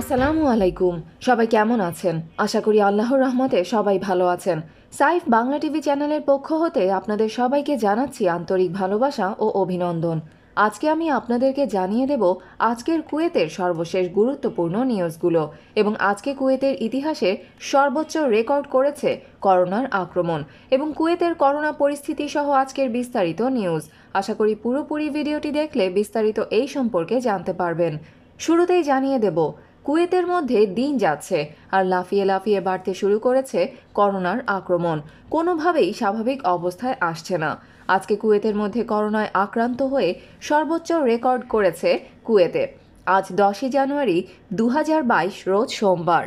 আসসালামু আলাইকুম সবাই কেমন আছেন আশা করি আল্লাহর রহমতে সবাই ভালো আছেন সাইফ বাংলা টিভি চ্যানেলের পক্ষ হতে আপনাদের সবাইকে জানাচ্ছি আন্তরিক ভালোবাসা ও অভিনন্দন আজকে আমি আপনাদেরকে জানিয়ে দেব আজকের কুয়েতের সর্বশেষ গুরুত্বপূর্ণ নিউজগুলো এবং আজকে কুয়েতের ইতিহাসে সর্বোচ্চ রেকর্ড করেছে করোনার আক্রমণ এবং কুয়েতের করোনা পরিস্থিতি সহ আজকের বিস্তারিত নিউজ আশা করি পুরোপুরি ভিডিওটি দেখলে বিস্তারিত এই সম্পর্কে জানতে পারবেন শুরুতেই জানিয়ে দেব কুয়েতের মধ্যে দিন যাচ্ছে আর লাফিয়ে লাফিয়ে বাড়তে শুরু করেছে করোনার আক্রমণ কোনোভাবেই স্বাভাবিক অবস্থায় আসছে না আজকে কুয়েতের মধ্যে করোনায় আক্রান্ত হয়ে সর্বোচ্চ রেকর্ড করেছে কুয়েতে আজ দশই জানুয়ারি দু রোজ সোমবার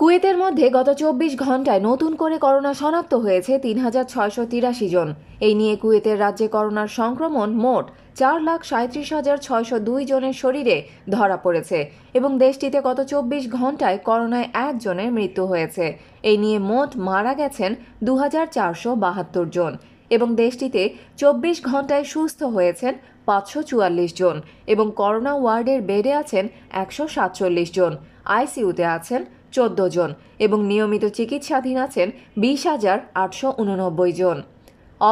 কুয়েতের মধ্যে গত চব্বিশ ঘন্টায় নতুন করে করোনা শনাক্ত হয়েছে তিন হাজার ছয়শো তিরাশি জন এই নিয়ে কুয়েতের রাজ্যে করোনার সংক্রমণ মোট চার লাখ সাঁত্রিশ হাজার ছয়শো দুই জনের শরীরে ধরা পড়েছে এবং দেশটিতে গত চব্বিশ ঘন্টায় করোনায় একজনের মৃত্যু হয়েছে এই নিয়ে মোট মারা গেছেন দু হাজার চারশো বাহাত্তর জন এবং দেশটিতে চব্বিশ ঘন্টায় সুস্থ হয়েছেন পাঁচশো চুয়াল্লিশ জন এবং করোনা ওয়ার্ডের বেডে আছেন একশো সাতচল্লিশ জন আইসিইউতে আছেন চোদ্দ জন এবং নিয়মিত চিকিৎসাধীন আছেন বিশ হাজার আটশো উননব্বই জন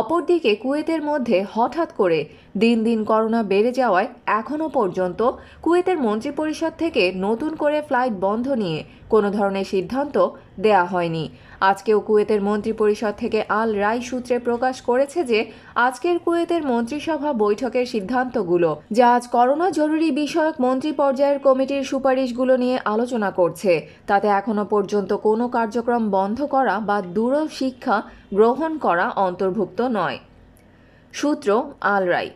অপরদিকে কুয়েতের মধ্যে হঠাৎ করে দিন দিন করোনা বেড়ে যাওয়ায় এখনও পর্যন্ত কুয়েতের মন্ত্রিপরিষদ থেকে নতুন করে ফ্লাইট বন্ধ নিয়ে কোনো ধরনের সিদ্ধান্ত দেয়া হয়নি আজকেও কুয়েতের মন্ত্রিপরিষদ থেকে আল রাই সূত্রে প্রকাশ করেছে যে আজকের কুয়েতের মন্ত্রিসভা বৈঠকের সিদ্ধান্তগুলো যা আজ করোনা জরুরি বিষয়ক মন্ত্রী পর্যায়ের কমিটির সুপারিশগুলো নিয়ে আলোচনা করছে তাতে এখনও পর্যন্ত কোনো কার্যক্রম বন্ধ করা বা দূর শিক্ষা গ্রহণ করা অন্তর্ভুক্ত নয় সূত্র আল রাই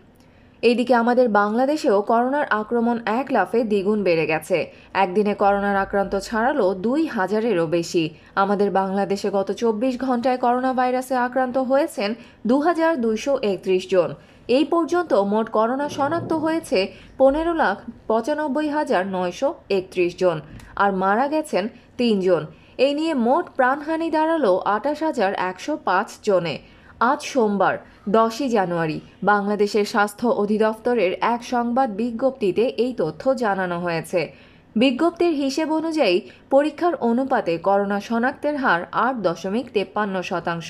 এইদিকে আমাদের বাংলাদেশেও করোনার আক্রমণ এক লাফে দ্বিগুণ বেড়ে গেছে একদিনে করোনার আক্রান্ত ছাড়ালো দুই হাজারেরও বেশি আমাদের বাংলাদেশে গত চব্বিশ ঘন্টায় করোনা ভাইরাসে আক্রান্ত হয়েছেন দু হাজার দুইশো একত্রিশ জন এই পর্যন্ত মোট করোনা শনাক্ত হয়েছে পনেরো লাখ পঁচানব্বই হাজার নয়শো একত্রিশ জন আর মারা গেছেন তিনজন এই নিয়ে মোট প্রাণহানি দাঁড়ালো আঠাশ হাজার একশো পাঁচ জনে আজ সোমবার দশই জানুয়ারি বাংলাদেশের স্বাস্থ্য অধিদপ্তরের এক সংবাদ বিজ্ঞপ্তিতে এই তথ্য জানানো হয়েছে বিজ্ঞপ্তির হিসেব অনুযায়ী পরীক্ষার অনুপাতে করোনা শনাক্তের হার আট দশমিক তেপ্পান্ন শতাংশ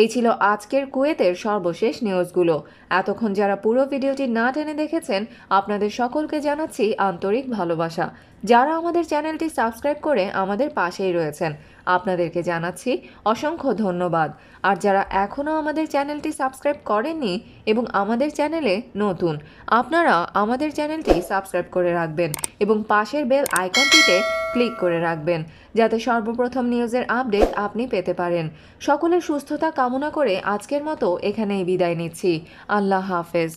এই ছিল আজকের কুয়েতের সর্বশেষ নিউজগুলো এতক্ষণ যারা পুরো ভিডিওটি না টেনে দেখেছেন আপনাদের সকলকে জানাচ্ছি আন্তরিক ভালোবাসা যারা আমাদের চ্যানেলটি সাবস্ক্রাইব করে আমাদের পাশেই রয়েছেন আপনাদেরকে জানাচ্ছি অসংখ্য ধন্যবাদ আর যারা এখনও আমাদের চ্যানেলটি সাবস্ক্রাইব করেননি এবং আমাদের চ্যানেলে নতুন আপনারা আমাদের চ্যানেলটি সাবস্ক্রাইব করে রাখবেন এবং পাশের বেল আইকনটিতে ক্লিক করে রাখবেন যাতে সর্বপ্রথম নিউজের আপডেট আপনি পেতে পারেন সকলের সুস্থতা কামনা করে আজকের মতো এখানেই বিদায় নিচ্ছি আল্লাহ হাফেজ